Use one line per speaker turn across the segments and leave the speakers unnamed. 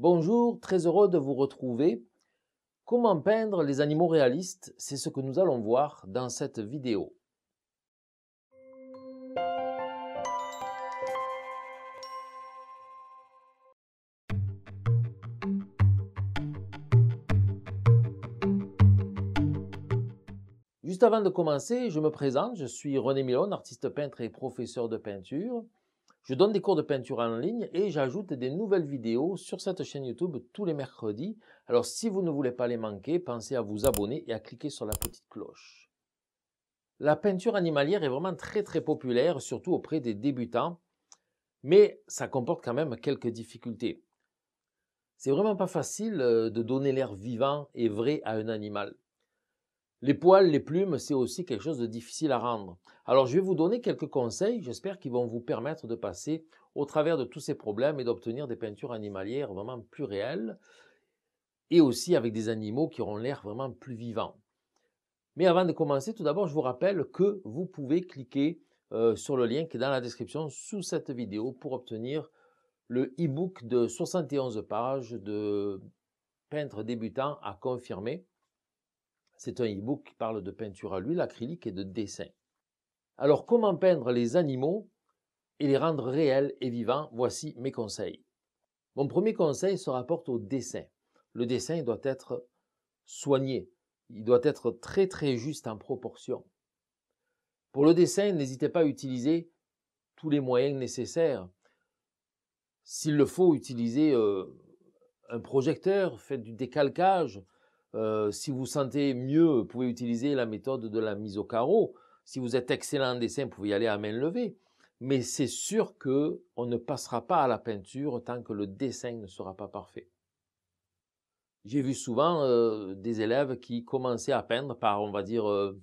Bonjour, très heureux de vous retrouver. Comment peindre les animaux réalistes C'est ce que nous allons voir dans cette vidéo. Juste avant de commencer, je me présente, je suis René Milon, artiste peintre et professeur de peinture. Je donne des cours de peinture en ligne et j'ajoute des nouvelles vidéos sur cette chaîne YouTube tous les mercredis. Alors si vous ne voulez pas les manquer, pensez à vous abonner et à cliquer sur la petite cloche. La peinture animalière est vraiment très très populaire, surtout auprès des débutants, mais ça comporte quand même quelques difficultés. C'est vraiment pas facile euh, de donner l'air vivant et vrai à un animal. Les poils, les plumes, c'est aussi quelque chose de difficile à rendre. Alors je vais vous donner quelques conseils, j'espère qu'ils vont vous permettre de passer au travers de tous ces problèmes et d'obtenir des peintures animalières vraiment plus réelles et aussi avec des animaux qui auront l'air vraiment plus vivants. Mais avant de commencer, tout d'abord, je vous rappelle que vous pouvez cliquer euh, sur le lien qui est dans la description sous cette vidéo pour obtenir le e-book de 71 pages de peintre débutant à confirmer. C'est un e-book qui parle de peinture à l'huile, acrylique et de dessin. Alors comment peindre les animaux et les rendre réels et vivants Voici mes conseils. Mon premier conseil se rapporte au dessin. Le dessin doit être soigné. Il doit être très très juste en proportion. Pour le dessin, n'hésitez pas à utiliser tous les moyens nécessaires. S'il le faut, utilisez euh, un projecteur, faites du décalcage, euh, si vous sentez mieux, vous pouvez utiliser la méthode de la mise au carreau. Si vous êtes excellent en dessin, vous pouvez y aller à main levée. Mais c'est sûr que on ne passera pas à la peinture tant que le dessin ne sera pas parfait. J'ai vu souvent euh, des élèves qui commençaient à peindre par, on va dire, euh,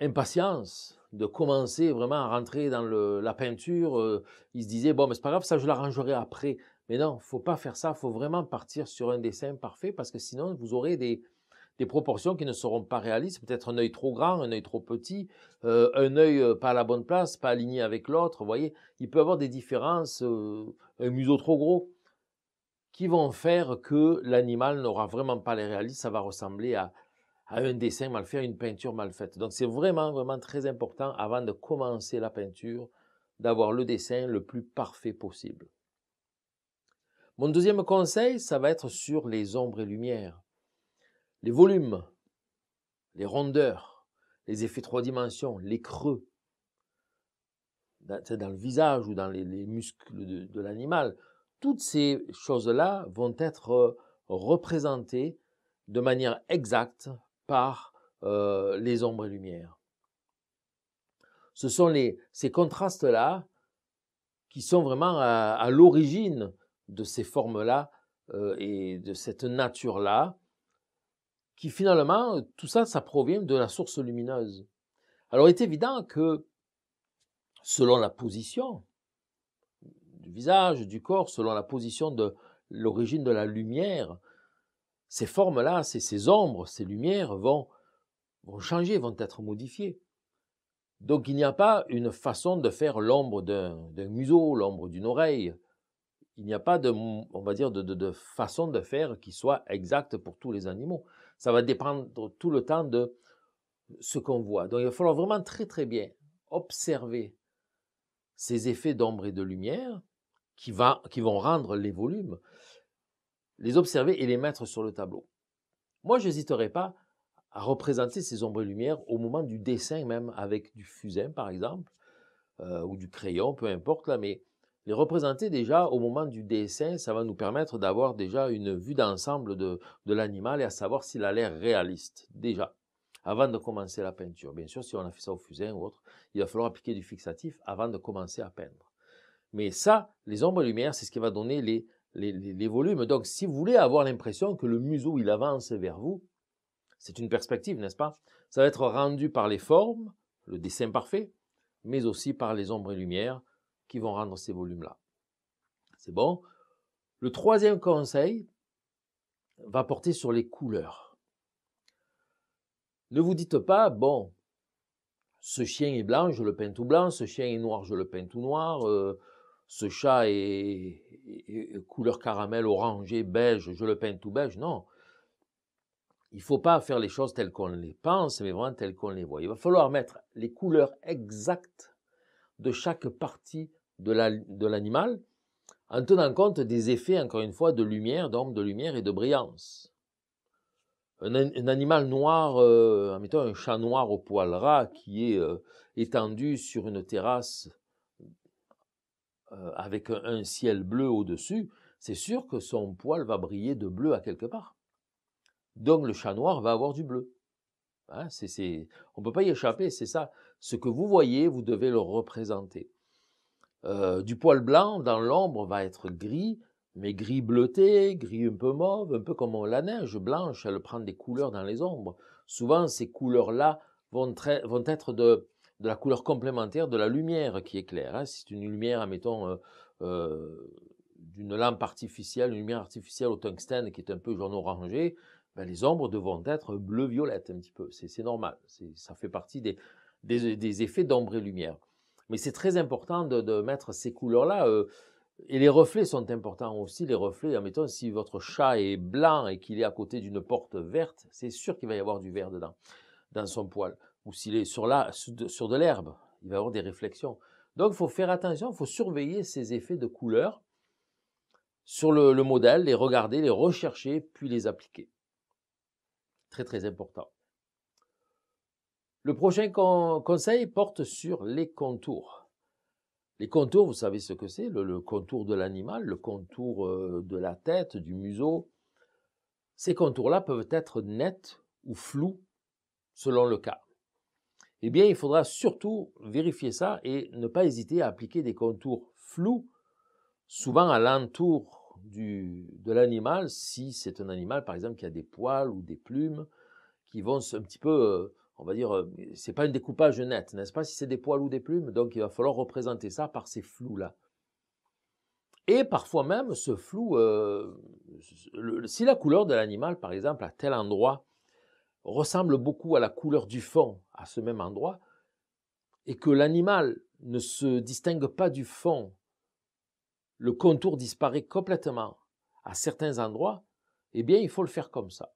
impatience de commencer vraiment à rentrer dans la peinture. ils se disaient, bon, mais c'est pas grave, ça je l'arrangerai après. Mais non, faut pas faire ça. il Faut vraiment partir sur un dessin parfait parce que sinon vous aurez des, proportions qui ne seront pas réalistes. Peut-être un œil trop grand, un œil trop petit, euh, un œil euh, pas à la bonne place, pas aligné avec l'autre. Vous voyez, il peut avoir des différences, euh, un museau trop gros, qui vont faire que l'animal n'aura vraiment pas les réalistes. Ça va ressembler à, à un dessin mal fait, à une peinture mal faite. Donc c'est vraiment, vraiment très important avant de commencer la peinture d'avoir le dessin le plus parfait possible. Mon deuxième conseil, ça va être sur les ombres et lumières, les volumes, les rondeurs, les effets trois dimensions, les creux. Dans, dans le visage ou dans les, muscles de, l'animal. Toutes ces choses-là vont être euh, représentées de manière exacte par euh, les ombres et lumières. Ce sont ces contrastes-là qui sont vraiment à l'origine de ces formes-là euh, et de cette nature-là, qui finalement, euh, tout ça, ça provient de la source lumineuse. Alors il est évident que, selon la position du visage, du corps, selon la position de l'origine de la lumière, ces formes-là, ces, ces, ombres, ces lumières vont, vont changer, vont être modifiées. Donc il n'y a pas une façon de faire l'ombre d'un museau, l'ombre d'une oreille, il n'y a pas de, on va dire, de, façon de faire qui soit exacte pour tous les animaux. Ça va dépendre tout le temps de ce qu'on voit. Donc il va falloir vraiment très très bien observer ces effets d'ombre et de lumière qui, vont rendre les volumes, les observer et les mettre sur le tableau. Moi, je n'hésiterai pas à représenter ces ombres et lumières au moment du dessin même avec du fusain par exemple, euh, ou du crayon, peu importe là, mais les représenter déjà au moment du dessin, ça va nous permettre d'avoir déjà une vue d'ensemble de, l'animal et à savoir s'il a l'air réaliste, déjà, avant de commencer la peinture. Bien sûr, si on a fait ça au fusain ou autre, il va falloir appliquer du fixatif avant de commencer à peindre. Mais ça, les ombres-lumières, c'est ce qui va donner les, les, volumes. Donc, si vous voulez avoir l'impression que le museau, il avance vers vous, c'est une perspective, n'est-ce pas Ça va être rendu par les formes, le dessin parfait, mais aussi par les ombres et lumières, qui vont rendre ces volumes-là. C'est bon Le troisième conseil va porter sur les couleurs. Ne vous dites pas, bon, ce chien est blanc, je le peins tout blanc, ce chien est noir, je le peins tout noir, euh, ce chat est, est, couleur caramel, orangé, beige, je le peins tout beige. Non, il ne faut pas faire les choses telles qu'on les pense, mais vraiment telles qu'on les voit. Il va falloir mettre les couleurs exactes de chaque partie de l'animal en tenant compte des effets, encore une fois, de lumière, d'ombre, de lumière et de brillance. Un, animal noir, euh, mettons un chat noir au poil ras qui est euh, étendu sur une terrasse euh, avec un, ciel bleu au-dessus, c'est sûr que son poil va briller de bleu à quelque part. Donc le chat noir va avoir du bleu. Hein, on ne peut pas y échapper, c'est ça. Ce que vous voyez, vous devez le représenter. Euh, du poil blanc, dans l'ombre, va être gris, mais gris bleuté, gris un peu mauve, un peu comme la neige blanche, elle prend des couleurs dans les ombres. Souvent, ces couleurs-là vont, être de, la couleur complémentaire de la lumière qui éclaire. Hein. Si C'est une lumière, mettons euh, euh, d'une lampe artificielle, une lumière artificielle au tungstène qui est un peu jaune orangé, ben, les ombres devront être bleu-violette un petit peu. C'est normal, ça fait partie des, des effets d'ombre et lumière. Mais c'est très important de, mettre ces couleurs-là. Euh, et les reflets sont importants aussi. Les reflets, admettons, si votre chat est blanc et qu'il est à côté d'une porte verte, c'est sûr qu'il va y avoir du vert dedans, dans son poil. Ou s'il est sur, de l'herbe, il va y avoir des réflexions. Donc, il faut faire attention, il faut surveiller ces effets de couleurs sur le modèle, les regarder, les rechercher, puis les appliquer. Très, très important. Le prochain conseil porte sur les contours. Les contours, vous savez ce que c'est, le, contour de l'animal, le contour euh, de la tête, du museau. Ces contours-là peuvent être nets ou flous selon le cas. Eh bien, il faudra surtout vérifier ça et ne pas hésiter à appliquer des contours flous, souvent à l'entour de l'animal, si c'est un animal, par exemple, qui a des poils ou des plumes qui vont un petit peu... Euh, on va dire, euh, c'est pas un découpage net, n'est-ce pas, si c'est des poils ou des plumes, donc il va falloir représenter ça par ces flous-là. Et parfois même, ce flou, euh, si la couleur de l'animal, par exemple, à tel endroit, ressemble beaucoup à la couleur du fond à ce même endroit, et que l'animal ne se distingue pas du fond, le contour disparaît complètement à certains endroits, eh bien, il faut le faire comme ça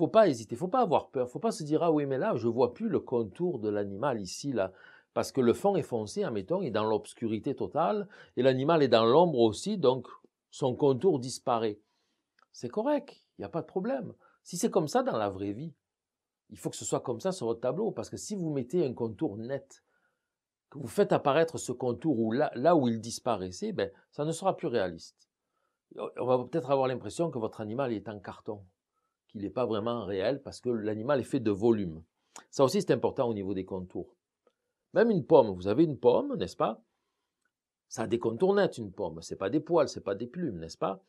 faut pas hésiter, faut pas avoir peur, faut pas se dire ah oui mais là je vois plus le contour de l'animal ici là parce que le fond est foncé, admettons, est dans l'obscurité totale, et l'animal est dans l'ombre aussi, donc son contour disparaît. C'est correct, il n'y a pas de problème. Si c'est comme ça dans la vraie vie, il faut que ce soit comme ça sur votre tableau, parce que si vous mettez un contour net, que vous faites apparaître ce contour là, là où il disparaissait, ben, ça ne sera plus réaliste. On va peut-être avoir l'impression que votre animal est en carton qu'il n'est pas vraiment réel parce que l'animal est fait de volume. Ça aussi, c'est important au niveau des contours. Même une pomme, vous avez une pomme, n'est-ce pas Ça a des contours nets, une pomme. Ce n'est pas des poils, ce n'est pas des plumes, n'est-ce pas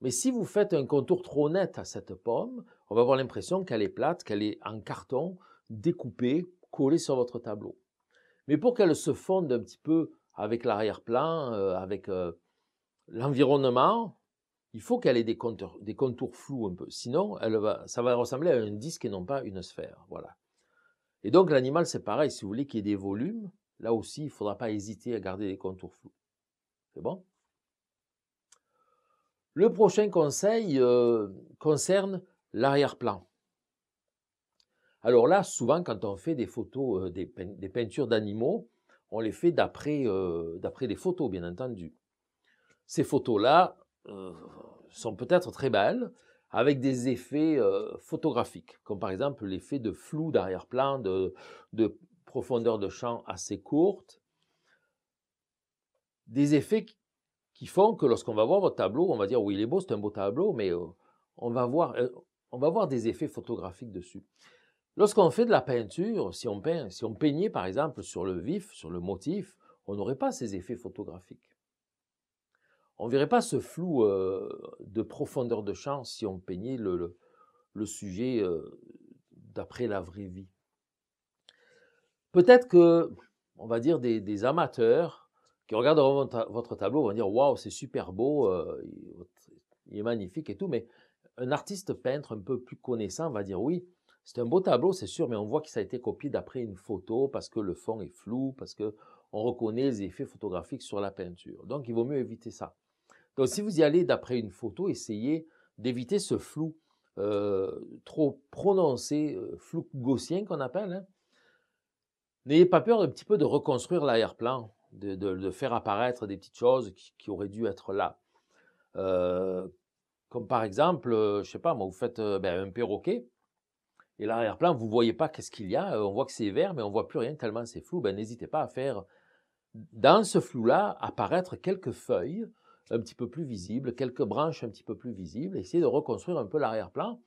Mais si vous faites un contour trop net à cette pomme, on va avoir l'impression qu'elle est plate, qu'elle est en carton, découpé collé sur votre tableau. Mais pour qu'elle se fonde un petit peu avec l'arrière-plan, euh, avec euh, l'environnement, il faut qu'elle ait des contours, des contours flous un peu. Sinon, elle va, ça va ressembler à un disque et non pas une sphère. Voilà. Et donc, l'animal, c'est pareil. Si vous voulez qu'il y ait des volumes, là aussi, il ne faudra pas hésiter à garder des contours flous. C'est bon Le prochain conseil euh, concerne l'arrière-plan. Alors là, souvent, quand on fait des photos, euh, des, peintures d'animaux, on les fait d'après les euh, des photos, bien entendu. Ces photos-là, euh, sont peut-être très belles, avec des effets euh, photographiques, comme par exemple l'effet de flou d'arrière-plan, de, profondeur de champ assez courte. Des effets qui font que lorsqu'on va voir votre tableau, on va dire oui, il est beau, c'est un beau tableau, mais euh, on, va voir, on va voir des effets photographiques dessus. Lorsqu'on fait de la peinture, si on, peint, si on peignait par exemple sur le vif, sur le motif, on n'aurait pas ces effets photographiques on verrait pas ce flou euh, de profondeur de champ si on peignait le, sujet euh, d'après la vraie vie. Peut-être que, on va dire, des, amateurs qui regarderont votre tableau vont dire Waouh, c'est super beau, euh, il est magnifique et tout, mais un artiste peintre un peu plus connaissant va dire Oui, c'est un beau tableau, c'est sûr, mais on voit que ça a été copié d'après une photo parce que le fond est flou, parce que on reconnaît les effets photographiques sur la peinture. Donc, il vaut mieux éviter ça. Donc si vous y allez d'après une photo, essayez d'éviter ce flou euh, trop prononcé, euh, flou gaussien qu'on appelle. Hein. N'ayez pas peur un petit peu de reconstruire l'arrière-plan, de, faire apparaître des petites choses qui, auraient dû être là. Euh, comme par exemple, je sais pas, moi, vous faites ben, un perroquet, et l'arrière-plan, vous ne voyez pas qu'est-ce qu'il y a. On voit que c'est vert, mais on voit plus rien tellement c'est flou. Ben, n'hésitez pas à faire dans ce flou-là apparaître quelques feuilles un petit peu plus visible, quelques branches un petit peu plus visibles, essayer de reconstruire un peu l'arrière-plan.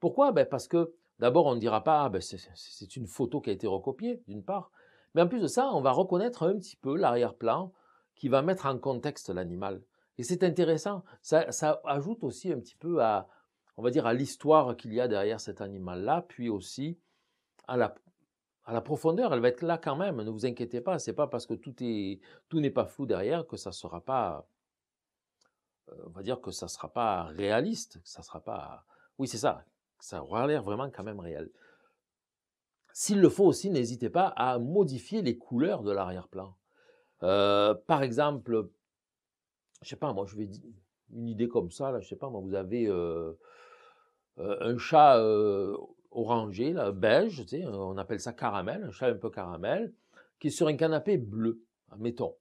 Pourquoi ben, Parce que d'abord, on ne dira pas ah, ben, c'est une photo qui a été recopiée, d'une part, mais en plus de ça, on va reconnaître un petit peu l'arrière-plan qui va mettre en contexte l'animal. Et c'est intéressant, ça, ajoute aussi un petit peu à, on va dire, à l'histoire qu'il y a derrière cet animal-là, puis aussi à la à la profondeur, elle va être là quand même. Ne vous inquiétez pas, c'est pas parce que tout est tout n'est pas flou derrière que ça ne sera pas euh, on va dire que ça ne sera pas réaliste, que ça sera pas. Oui, c'est ça, ça aura l'air vraiment quand même réel. S'il le faut aussi, n'hésitez pas à modifier les couleurs de l'arrière-plan. Euh, par exemple, je ne sais pas, moi je vais dire une idée comme ça, là, je sais pas, moi vous avez euh, un chat orangé, là, beige, on appelle ça caramel, un chat un peu caramel, qui est sur un canapé bleu, mettons.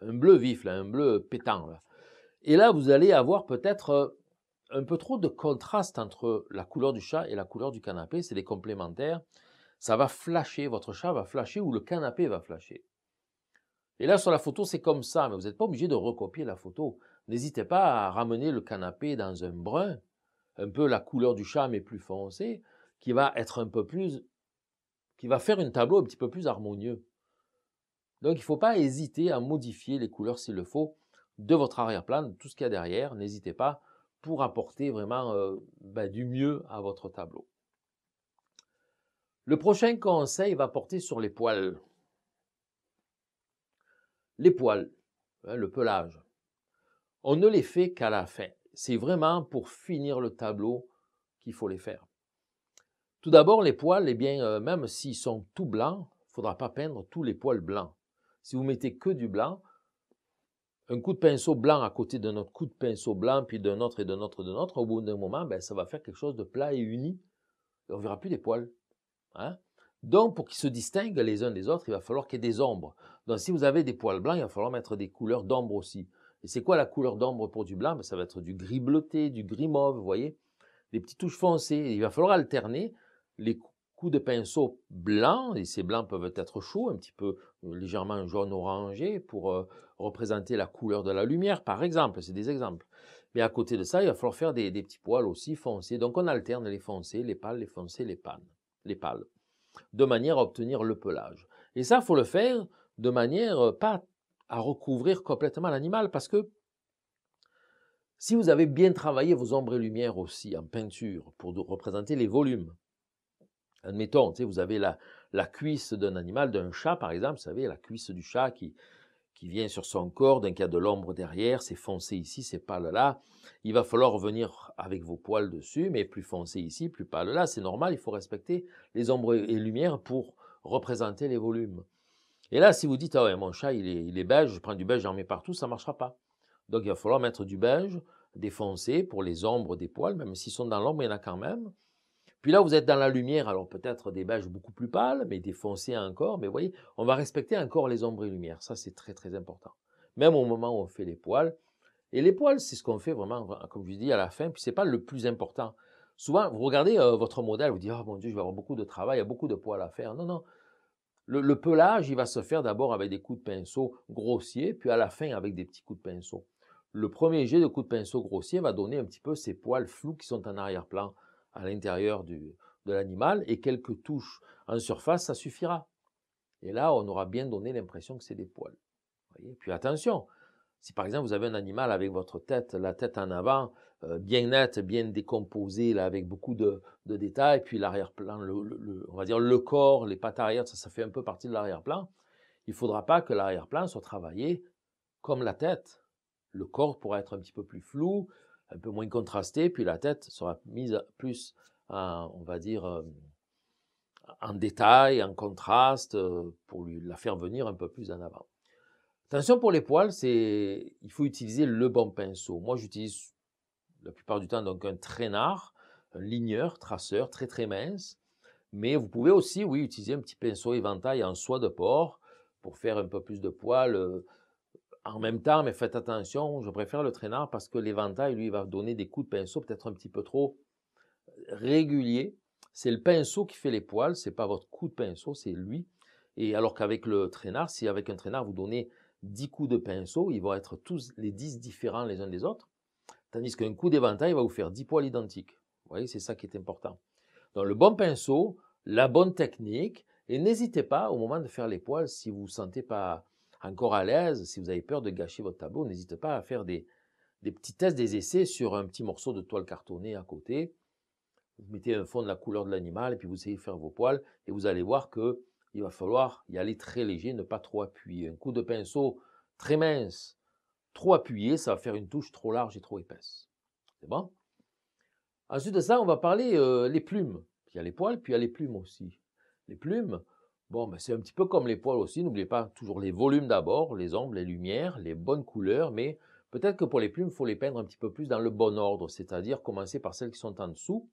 Un bleu vif, là, un bleu pétant. Là. Et là, vous allez avoir peut-être euh, un peu trop de contraste entre la couleur du chat et la couleur du canapé. C'est des complémentaires. Ça va flasher, votre chat va flasher ou le canapé va flasher. Et là, sur la photo, c'est comme ça, mais vous n'êtes pas obligé de recopier la photo. N'hésitez pas à ramener le canapé dans un brun, un peu la couleur du chat, mais plus foncé, qui va être un peu plus. qui va faire un tableau un petit peu plus harmonieux. Donc, il ne faut pas hésiter à modifier les couleurs s'il le faut de votre arrière-plan, tout ce qu'il y a derrière. N'hésitez pas pour apporter vraiment euh, ben, du mieux à votre tableau. Le prochain conseil va porter sur les poils. Les poils, hein, le pelage, on ne les fait qu'à la fin. C'est vraiment pour finir le tableau qu'il faut les faire. Tout d'abord, les poils, eh bien, euh, même s'ils sont tout blancs, il ne faudra pas peindre tous les poils blancs. Si vous mettez que du blanc, un coup de pinceau blanc à côté d'un autre coup de pinceau blanc, puis d'un autre et d'un autre et d'un autre, au bout d'un moment, ben, ça va faire quelque chose de plat et uni. on ne verra plus des poils. Hein. Donc, pour qu'ils se distinguent les uns des autres, il va falloir qu'il y ait des ombres. Donc, si vous avez des poils blancs, il va falloir mettre des couleurs d'ombre aussi. Et c'est quoi la couleur d'ombre pour du blanc ben, Ça va être du gris bleuté, du gris mauve, vous voyez Des petites touches foncées. il va falloir alterner les coup de pinceau blanc, et ces blancs peuvent être chauds, un petit peu euh, légèrement jaune-orangé, pour euh, représenter la couleur de la lumière, par exemple, c'est des exemples. Mais à côté de ça, il va falloir faire des, petits poils aussi foncés. Donc on alterne les foncés, les pâles, les foncés, les pannes, les pâles, de manière à obtenir le pelage. Et ça, faut le faire de manière euh, pas à recouvrir complètement l'animal, parce que si vous avez bien travaillé vos ombres et lumières aussi en peinture pour représenter les volumes, Admettons, vous avez la, cuisse d'un animal, d'un chat par exemple, vous savez, la cuisse du chat qui, vient sur son corps, D'un cas de l'ombre derrière, c'est foncé ici, c'est pâle là. Il va falloir revenir avec vos poils dessus, mais plus foncé ici, plus pâle là. C'est normal, il faut respecter les ombres et lumières pour représenter les volumes. Et là, si vous dites, ah ouais, mon chat, il est, il est beige, je prends du beige, j'en mets partout, ça ne marchera pas. Donc il va falloir mettre du beige, des foncés pour les ombres des poils, même s'ils sont dans l'ombre, il y en a quand même. Puis là, vous êtes dans la lumière, alors peut-être des beiges beaucoup plus pâles, mais des foncés encore. Mais vous voyez, on va respecter encore les ombres et lumières. Ça, c'est très, très important. Même au moment où on fait les poils. Et les poils, c'est ce qu'on fait vraiment, comme je dis, à la fin. Puis ce n'est pas le plus important. Souvent, vous regardez euh, votre modèle, vous dites, oh mon Dieu, je vais avoir beaucoup de travail, il y a beaucoup de poils à faire. Non, non. Le, le pelage, il va se faire d'abord avec des coups de pinceau grossiers, puis à la fin avec des petits coups de pinceau. Le premier jet de coups de pinceau grossier va donner un petit peu ces poils flous qui sont en arrière-plan à l'intérieur de l'animal et quelques touches en surface, ça suffira. Et là, on aura bien donné l'impression que c'est des poils. Puis attention, si par exemple vous avez un animal avec votre tête, la tête en avant, euh, bien nette, bien décomposée, avec beaucoup de, de détails, puis l'arrière-plan, le, on va dire le corps, les pattes arrière, ça, fait un peu partie de l'arrière-plan. Il ne faudra pas que l'arrière-plan soit travaillé comme la tête. Le corps pourrait être un petit peu plus flou, un peu moins contrasté, puis la tête sera mise plus, on va dire, euh, en détail, en contraste, euh, pour lui, la faire venir un peu plus en avant. Attention pour les poils, c'est il faut utiliser le bon pinceau. Moi, j'utilise la plupart du temps donc un traînard, un ligneur, traceur très très mince. Mais vous pouvez aussi, oui, utiliser un petit pinceau éventail en soie de porc pour faire un peu plus de poils euh, en même temps, mais faites attention, je préfère le traînard parce que l'éventail, lui, va donner des coups de pinceau peut-être un petit peu trop euh, réguliers. C'est le pinceau qui fait les poils, c'est pas votre coup de pinceau, c'est lui. Et alors qu'avec le traînard, si avec un traînard vous donnez 10 coups de pinceau, ils vont être tous les 10 différents les uns des autres, tandis qu'un coup d'éventail va vous faire 10 poils identiques. Vous voyez, c'est ça qui est important. Donc le bon pinceau, la bonne technique, et n'hésitez pas au moment de faire les poils, si vous ne vous sentez pas encore à l'aise, si vous avez peur de gâcher votre tableau, n'hésitez pas à faire des, des petits tests, des essais sur un petit morceau de toile cartonnée à côté. Vous mettez un fond de la couleur de l'animal et puis vous essayez de faire vos poils et vous allez voir que il va falloir y aller très léger, ne pas trop appuyer. Un coup de pinceau très mince, trop appuyé, ça va faire une touche trop large et trop épaisse. C'est bon Ensuite de ça, on va parler des euh, les plumes. Il y a les poils, puis il y a les plumes aussi. Les plumes, Bon, ben, c'est un petit peu comme les poils aussi, n'oubliez pas toujours les volumes d'abord, les ombres, les lumières, les bonnes couleurs, mais peut-être que pour les plumes, il faut les peindre un petit peu plus dans le bon ordre, c'est-à-dire commencer par celles qui sont en dessous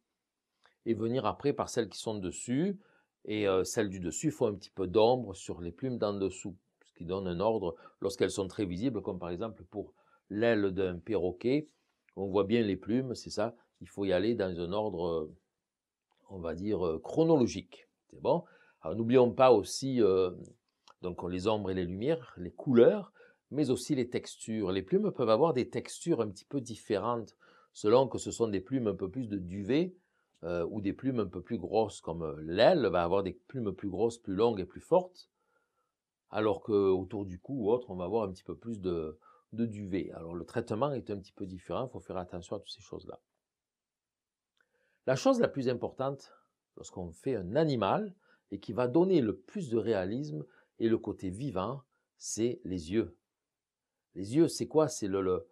et venir après par celles qui sont dessus, et euh, celles du dessus font un petit peu d'ombre sur les plumes d'en dessous, ce qui donne un ordre lorsqu'elles sont très visibles, comme par exemple pour l'aile d'un perroquet, on voit bien les plumes, c'est ça, il faut y aller dans un ordre, on va dire, euh, chronologique. C'est bon N'oublions pas aussi euh, donc les ombres et les lumières, les couleurs, mais aussi les textures. Les plumes peuvent avoir des textures un petit peu différentes selon que ce sont des plumes un peu plus de duvet euh, ou des plumes un peu plus grosses comme euh, l'aile va avoir des plumes plus grosses, plus longues et plus fortes, alors que autour du cou ou autre, on va avoir un petit peu plus de, de duvet. Alors le traitement est un petit peu différent, il faut faire attention à toutes ces choses-là. La chose la plus importante lorsqu'on fait un animal, et qui va donner le plus de réalisme et le côté vivant, c'est les yeux. Les yeux, c'est quoi C'est le, le,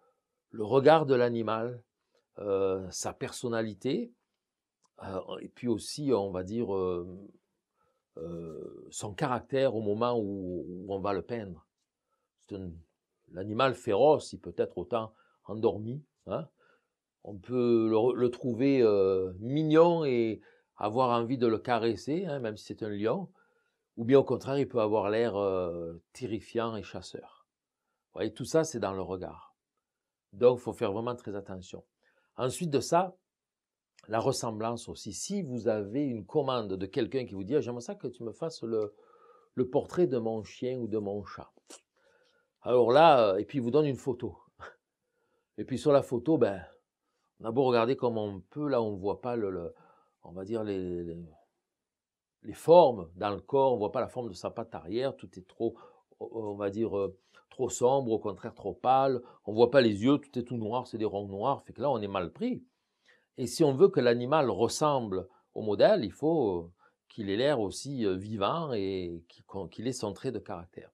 regard de l'animal, euh, sa personnalité, euh, et puis aussi, on va dire, euh, son caractère au moment où, on va le peindre. L'animal féroce, il peut être autant endormi. Hein. on peut le trouver mignon et, avoir envie de le caresser, hein, même si c'est un lion, ou bien au contraire, il peut avoir l'air euh, terrifiant et chasseur. Vous voyez, tout ça, c'est dans le regard. Donc, il faut faire vraiment très attention. Ensuite de ça, la ressemblance aussi. Si vous avez une commande de quelqu'un qui vous dit ah, J'aimerais ça que tu me fasses le, portrait de mon chien ou de mon chat. Alors là, euh, et puis il vous donne une photo. Et puis sur la photo, ben, on a beau regarder comme on peut, là, on ne voit pas le, on va dire, les, formes dans le corps. On voit pas la forme de sa patte arrière. Tout est trop, on va dire, euh, trop sombre, au contraire trop pâle. On voit pas les yeux. Tout est tout noir. C'est des ronds noirs. Fait que là, on est mal pris. Et si on veut que l'animal ressemble au modèle, il faut euh, qu'il ait l'air aussi euh, vivant et qu'il ait son trait de caractère.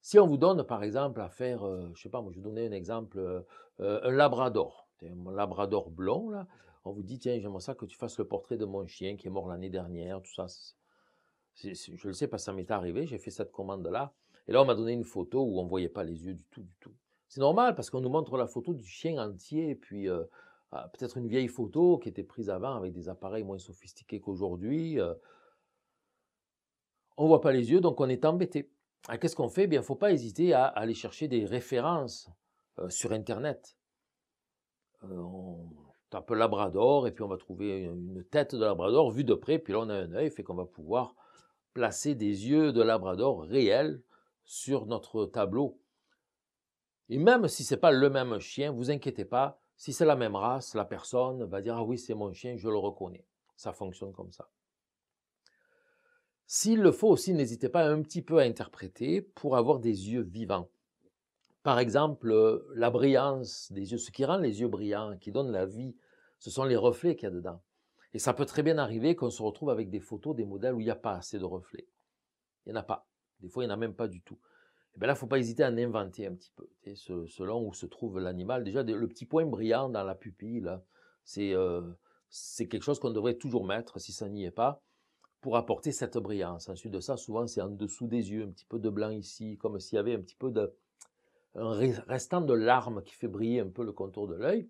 Si on vous donne, par exemple, à faire, je sais pas, moi je vais donner un exemple, un labrador, un labrador blond, là, on vous dit, tiens, j'aimerais ça que tu fasses le portrait de mon chien qui est mort l'année dernière, tout ça. Je je le sais pas, ça m'est arrivé, j'ai fait cette commande-là. Et là, on m'a donné une photo où on ne voyait pas les yeux du tout, du tout. C'est normal parce qu'on nous montre la photo du chien entier, et puis euh, ah, peut-être une vieille photo qui était prise avant avec des appareils moins sophistiqués qu'aujourd'hui. Euh. on ne voit pas les yeux, donc on est embêté. Ah, qu'est-ce qu'on fait eh Il ne faut pas hésiter à, aller chercher des références euh, sur Internet. On, un peu labrador, et puis on va trouver une tête de labrador vue de près, puis là on a un œil, fait qu'on va pouvoir placer des yeux de labrador réels sur notre tableau. Et même si c'est pas le même chien, vous inquiétez pas, si c'est la même race, la personne va dire Ah oui, c'est mon chien, je le reconnais. Ça fonctionne comme ça. S'il le faut aussi, n'hésitez pas un petit peu à interpréter pour avoir des yeux vivants. Par exemple, euh, la brillance des yeux, ce qui rend les yeux brillants, qui donne la vie, ce sont les reflets qu'il y a dedans. Et ça peut très bien arriver qu'on se retrouve avec des photos, des modèles où il n'y a pas assez de reflets. Il n'y en a pas. Des fois, il n'y en a même pas du tout. Et bien là, il ne faut pas hésiter à en inventer un petit peu, selon où se trouve l'animal. Déjà, le petit point brillant dans la pupille, euh, c'est quelque chose qu'on devrait toujours mettre, si ça n'y est pas, pour apporter cette brillance. Ensuite de ça, souvent, c'est en dessous des yeux, un petit peu de blanc ici, comme s'il y avait un petit peu de, un restant de larmes qui fait briller un peu le contour de l'œil,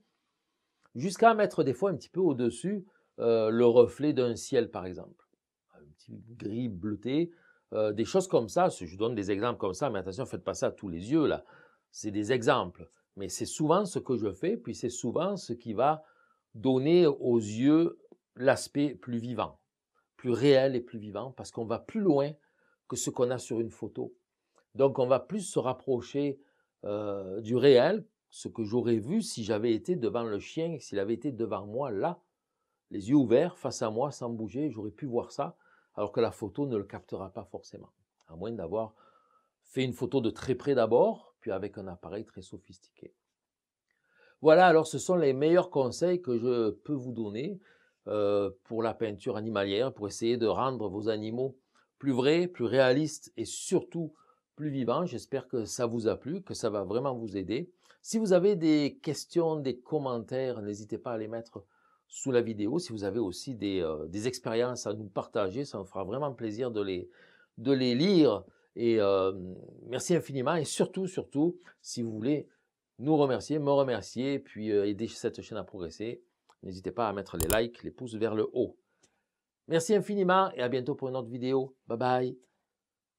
jusqu'à mettre des fois un petit peu au-dessus euh, le reflet d'un ciel, par exemple. Un petit gris bleuté, euh, des choses comme ça. Je donne des exemples comme ça, mais attention, faites pas ça à tous les yeux, là. C'est des exemples. Mais c'est souvent ce que je fais, puis c'est souvent ce qui va donner aux yeux l'aspect plus vivant, plus réel et plus vivant, parce qu'on va plus loin que ce qu'on a sur une photo. Donc on va plus se rapprocher euh, du réel, ce que j'aurais vu si j'avais été devant le chien, s'il avait été devant moi là, les yeux ouverts, face à moi, sans bouger, j'aurais pu voir ça, alors que la photo ne le captera pas forcément, à moins d'avoir fait une photo de très près d'abord, puis avec un appareil très sophistiqué. Voilà, alors ce sont les meilleurs conseils que je peux vous donner euh, pour la peinture animalière, pour essayer de rendre vos animaux plus vrais, plus réalistes et surtout plus vivant. J'espère que ça vous a plu, que ça va vraiment vous aider. Si vous avez des questions, des commentaires, n'hésitez pas à les mettre sous la vidéo. Si vous avez aussi des, euh, expériences à nous partager, ça nous fera vraiment plaisir de les, de les lire. Et euh, merci infiniment. Et surtout, surtout, si vous voulez nous remercier, me remercier, puis euh, aider cette chaîne à progresser, n'hésitez pas à mettre les likes, les pouces vers le haut. Merci infiniment et à bientôt pour une autre vidéo. Bye bye.